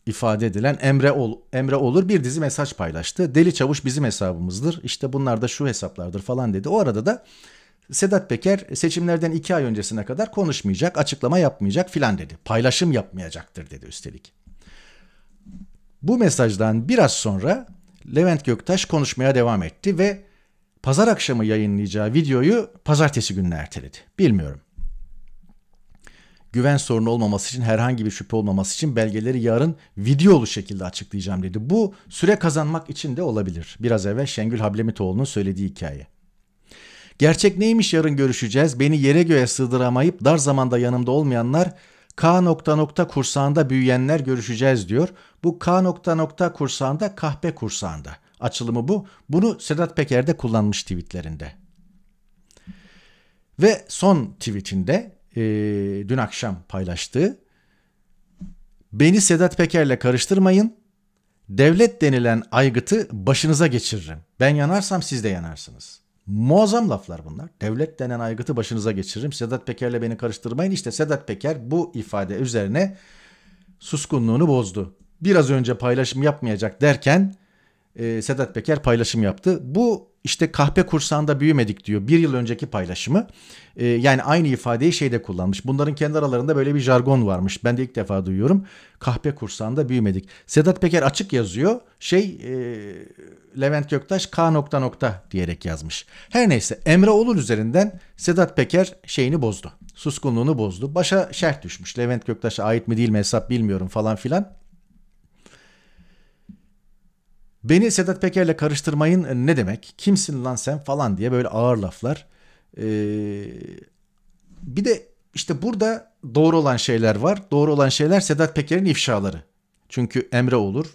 ifade edilen Emre, Ol, Emre Olur bir dizi mesaj paylaştı. Deli Çavuş bizim hesabımızdır. İşte bunlar da şu hesaplardır falan dedi. O arada da Sedat Peker seçimlerden iki ay öncesine kadar konuşmayacak, açıklama yapmayacak filan dedi. Paylaşım yapmayacaktır dedi üstelik. Bu mesajdan biraz sonra Levent Göktaş konuşmaya devam etti ve pazar akşamı yayınlayacağı videoyu pazartesi gününe erteledi. Bilmiyorum güven sorunu olmaması için herhangi bir şüphe olmaması için belgeleri yarın videolu şekilde açıklayacağım dedi. Bu süre kazanmak için de olabilir. Biraz evvel Şengül Hablemitoğlu'nun söylediği hikaye. Gerçek neymiş yarın görüşeceğiz. Beni yere göğe sığdıramayıp dar zamanda yanımda olmayanlar K nokta nokta kursağında büyüyenler görüşeceğiz diyor. Bu K nokta nokta kursağında kahpe kursağında. Açılımı bu. Bunu Sedat Peker de kullanmış tweetlerinde. Ve son tweetinde e, dün akşam paylaştığı Beni Sedat Peker'le karıştırmayın. Devlet denilen aygıtı başınıza geçiririm. Ben yanarsam siz de yanarsınız. Muazzam laflar bunlar. Devlet denen aygıtı başınıza geçiririm. Sedat Peker'le beni karıştırmayın. İşte Sedat Peker bu ifade üzerine suskunluğunu bozdu. Biraz önce paylaşım yapmayacak derken e, Sedat Peker paylaşım yaptı. Bu işte kahpe kursağında büyümedik diyor. Bir yıl önceki paylaşımı. E, yani aynı ifadeyi şeyde kullanmış. Bunların kendi aralarında böyle bir jargon varmış. Ben de ilk defa duyuyorum. Kahpe kursağında büyümedik. Sedat Peker açık yazıyor. Şey e, Levent Göktaş K nokta nokta diyerek yazmış. Her neyse Emre Olur üzerinden Sedat Peker şeyini bozdu. Suskunluğunu bozdu. Başa şerh düşmüş. Levent Göktaş'a ait mi değil mi hesap bilmiyorum falan filan. Beni Sedat Peker'le karıştırmayın e, ne demek? Kimsin lan sen falan diye böyle ağır laflar. Ee, bir de işte burada doğru olan şeyler var. Doğru olan şeyler Sedat Peker'in ifşaları. Çünkü Emre Olur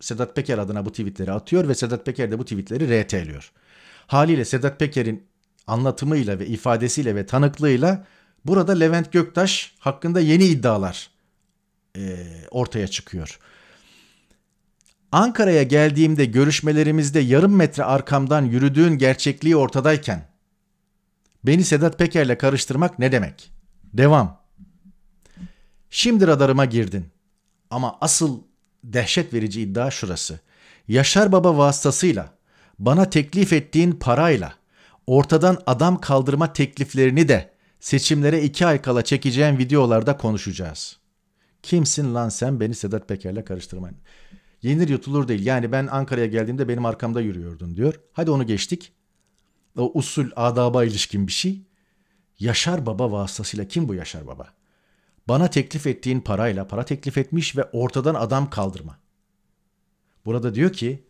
Sedat Peker adına bu tweetleri atıyor ve Sedat Peker de bu tweetleri RT'liyor. Haliyle Sedat Peker'in anlatımıyla ve ifadesiyle ve tanıklığıyla burada Levent Göktaş hakkında yeni iddialar e, ortaya çıkıyor. Ankara'ya geldiğimde görüşmelerimizde yarım metre arkamdan yürüdüğün gerçekliği ortadayken beni Sedat Peker'le karıştırmak ne demek? Devam. Şimdi radarıma girdin. Ama asıl dehşet verici iddia şurası. Yaşar Baba vasıtasıyla, bana teklif ettiğin parayla, ortadan adam kaldırma tekliflerini de seçimlere iki ay kala çekeceğim videolarda konuşacağız. Kimsin lan sen beni Sedat Peker'le karıştırmayın yenir yutulur değil. Yani ben Ankara'ya geldiğimde benim arkamda yürüyordun diyor. Hadi onu geçtik. O usul adaba ilişkin bir şey. Yaşar Baba vasıtasıyla kim bu Yaşar Baba? Bana teklif ettiğin parayla para teklif etmiş ve ortadan adam kaldırma. Burada diyor ki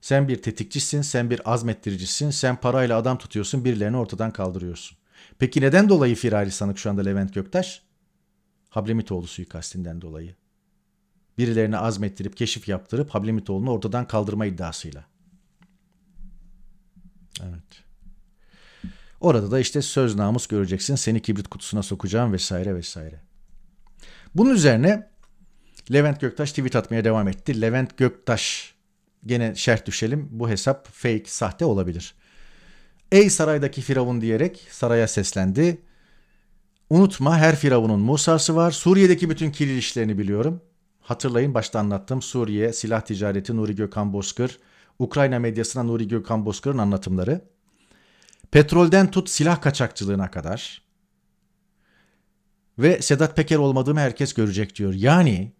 sen bir tetikçisin, sen bir azmettiricisin, sen parayla adam tutuyorsun, birilerini ortadan kaldırıyorsun. Peki neden dolayı firari sanık şu anda Levent Göktaş? Hablemitoğlu suikastinden dolayı. Birilerini azmettirip keşif yaptırıp Hablemitoğlu'nu ortadan kaldırma iddiasıyla. Evet. Orada da işte söz namus göreceksin seni kibrit kutusuna sokacağım vesaire vesaire. Bunun üzerine Levent Göktaş tweet atmaya devam etti. Levent Göktaş gene şerh düşelim bu hesap fake sahte olabilir. Ey saraydaki firavun diyerek saraya seslendi. Unutma her firavunun Musa'sı var. Suriye'deki bütün kiril işlerini biliyorum. Hatırlayın başta anlattım Suriye, silah ticareti Nuri Gökhan Bozkır, Ukrayna medyasına Nuri Gökhan Bozkır'ın anlatımları. Petrolden tut silah kaçakçılığına kadar. Ve Sedat Peker olmadığımı herkes görecek diyor. Yani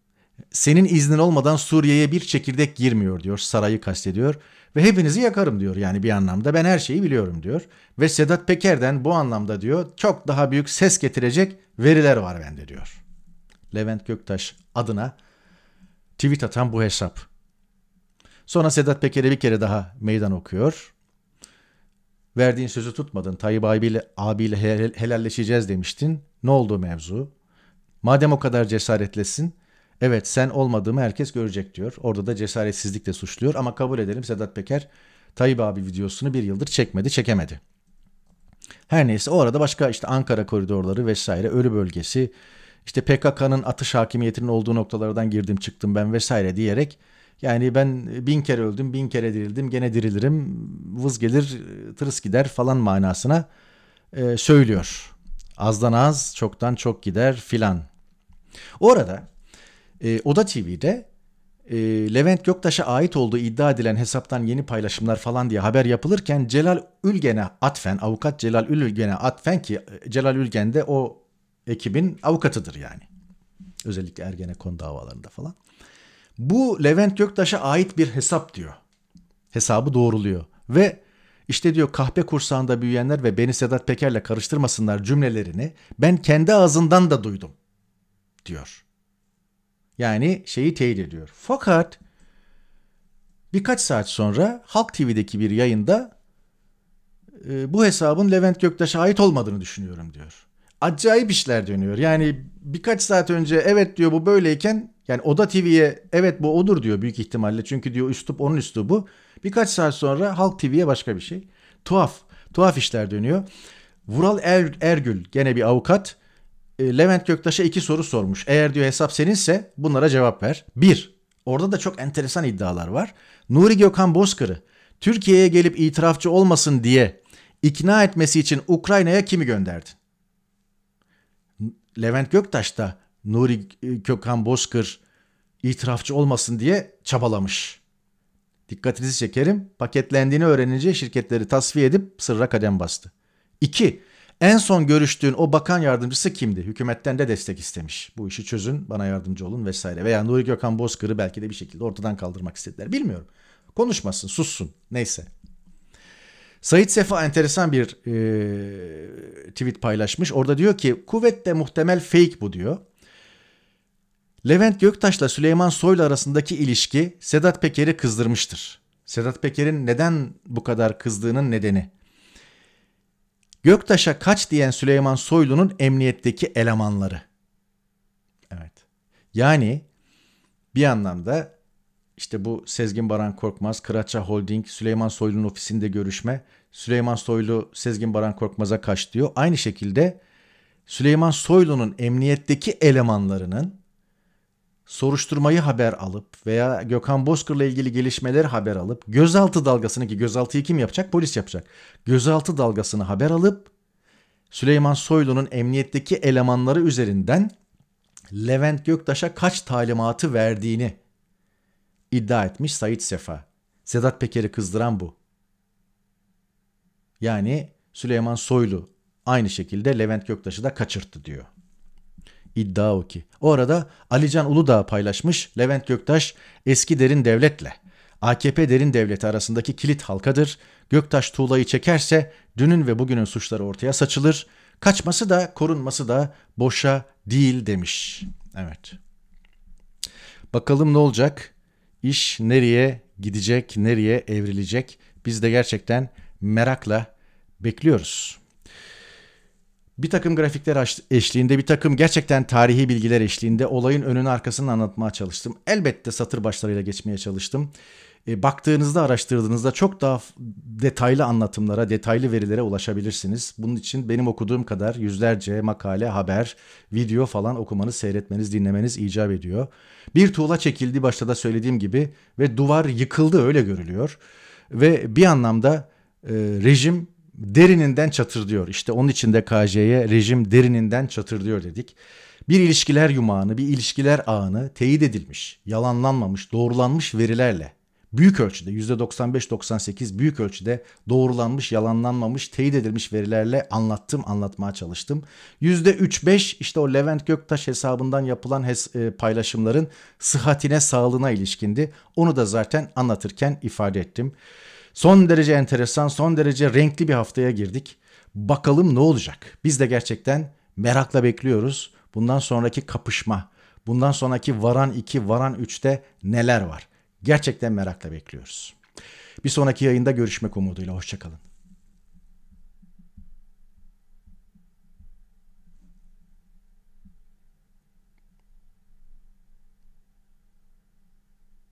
senin iznin olmadan Suriye'ye bir çekirdek girmiyor diyor. Sarayı kastediyor ve hepinizi yakarım diyor. Yani bir anlamda ben her şeyi biliyorum diyor. Ve Sedat Peker'den bu anlamda diyor çok daha büyük ses getirecek veriler var bende diyor. Levent Göktaş adına tweet atan bu hesap. Sonra Sedat Peker'e bir kere daha meydan okuyor. Verdiğin sözü tutmadın. Tayyip abiyle, abiyle helalleşeceğiz demiştin. Ne oldu mevzu? Madem o kadar cesaretlesin, evet sen olmadığımı herkes görecek diyor. Orada da cesaretsizlikle suçluyor ama kabul edelim Sedat Peker Tayyip abi videosunu bir yıldır çekmedi, çekemedi. Her neyse o arada başka işte Ankara koridorları vesaire ölü bölgesi işte PKK'nın atış hakimiyetinin olduğu noktalardan girdim çıktım ben vesaire diyerek yani ben bin kere öldüm, bin kere dirildim, gene dirilirim, vız gelir, tırıs gider falan manasına e, söylüyor. Azdan az, çoktan çok gider filan. Orada e, Oda TV'de e, Levent Göktaş'a ait olduğu iddia edilen hesaptan yeni paylaşımlar falan diye haber yapılırken Celal Ülgen'e atfen, avukat Celal Ülgen'e atfen ki Celal Ülgen de o ekibin avukatıdır yani. Özellikle Ergenekon davalarında falan. Bu Levent Göktaş'a ait bir hesap diyor. Hesabı doğruluyor. Ve işte diyor kahpe kursağında büyüyenler ve beni Sedat Peker'le karıştırmasınlar cümlelerini ben kendi ağzından da duydum diyor. Yani şeyi teyit ediyor. Fakat birkaç saat sonra Halk TV'deki bir yayında e, bu hesabın Levent Göktaş'a ait olmadığını düşünüyorum diyor acayip işler dönüyor. Yani birkaç saat önce evet diyor bu böyleyken yani Oda TV'ye evet bu odur diyor büyük ihtimalle. Çünkü diyor üslup onun üslubu. Birkaç saat sonra Halk TV'ye başka bir şey. Tuhaf. Tuhaf işler dönüyor. Vural er, Ergül gene bir avukat. E, Levent Göktaş'a iki soru sormuş. Eğer diyor hesap seninse bunlara cevap ver. Bir, orada da çok enteresan iddialar var. Nuri Gökhan Bozkır'ı Türkiye'ye gelip itirafçı olmasın diye ikna etmesi için Ukrayna'ya kimi gönderdin? Levent Göktaş da Nuri Kökan, e, Bozkır itirafçı olmasın diye çabalamış. Dikkatinizi çekerim. Paketlendiğini öğrenince şirketleri tasfiye edip sırra kadem bastı. 2. En son görüştüğün o bakan yardımcısı kimdi? Hükümetten de destek istemiş. Bu işi çözün, bana yardımcı olun vesaire. Veya Nuri Gökhan Bozkır'ı belki de bir şekilde ortadan kaldırmak istediler. Bilmiyorum. Konuşmasın, sussun. Neyse. Sait Sefa enteresan bir e, tweet paylaşmış. Orada diyor ki kuvvetle muhtemel fake bu diyor. Levent Göktaş'la Süleyman Soylu arasındaki ilişki Sedat Peker'i kızdırmıştır. Sedat Peker'in neden bu kadar kızdığının nedeni. Göktaş'a kaç diyen Süleyman Soylu'nun emniyetteki elemanları. Evet. Yani bir anlamda işte bu Sezgin Baran Korkmaz, Kıraça Holding, Süleyman Soylu'nun ofisinde görüşme. Süleyman Soylu Sezgin Baran Korkmaz'a kaç diyor. Aynı şekilde Süleyman Soylu'nun emniyetteki elemanlarının soruşturmayı haber alıp veya Gökhan Bozkır'la ilgili gelişmeleri haber alıp gözaltı dalgasını ki gözaltıyı kim yapacak? Polis yapacak. Gözaltı dalgasını haber alıp Süleyman Soylu'nun emniyetteki elemanları üzerinden Levent Göktaş'a kaç talimatı verdiğini iddia etmiş Sait Sefa. Sedat Peker'i kızdıran bu. Yani Süleyman Soylu aynı şekilde Levent Göktaş'ı da kaçırttı diyor. İddia o ki. O arada Alican Uludağ paylaşmış Levent Göktaş eski derin devletle AKP derin devleti arasındaki kilit halkadır. Göktaş tuğlayı çekerse dünün ve bugünün suçları ortaya saçılır. Kaçması da korunması da boşa değil demiş. Evet. Bakalım ne olacak? iş nereye gidecek, nereye evrilecek? Biz de gerçekten merakla bekliyoruz. Bir takım grafikler eşliğinde, bir takım gerçekten tarihi bilgiler eşliğinde olayın önünü arkasını anlatmaya çalıştım. Elbette satır başlarıyla geçmeye çalıştım e, baktığınızda araştırdığınızda çok daha detaylı anlatımlara, detaylı verilere ulaşabilirsiniz. Bunun için benim okuduğum kadar yüzlerce makale, haber, video falan okumanız, seyretmeniz, dinlemeniz icap ediyor. Bir tuğla çekildi başta da söylediğim gibi ve duvar yıkıldı öyle görülüyor. Ve bir anlamda e, rejim derininden çatır diyor. İşte onun için de KJ'ye rejim derininden çatır diyor dedik. Bir ilişkiler yumağını, bir ilişkiler ağını teyit edilmiş, yalanlanmamış, doğrulanmış verilerle büyük ölçüde %95-98 büyük ölçüde doğrulanmış, yalanlanmamış, teyit edilmiş verilerle anlattım, anlatmaya çalıştım. %3-5 işte o Levent Göktaş hesabından yapılan hes- e, paylaşımların sıhhatine, sağlığına ilişkindi. Onu da zaten anlatırken ifade ettim. Son derece enteresan, son derece renkli bir haftaya girdik. Bakalım ne olacak? Biz de gerçekten merakla bekliyoruz. Bundan sonraki kapışma, bundan sonraki varan 2, varan 3'te neler var? Gerçekten merakla bekliyoruz. Bir sonraki yayında görüşmek umuduyla. Hoşçakalın.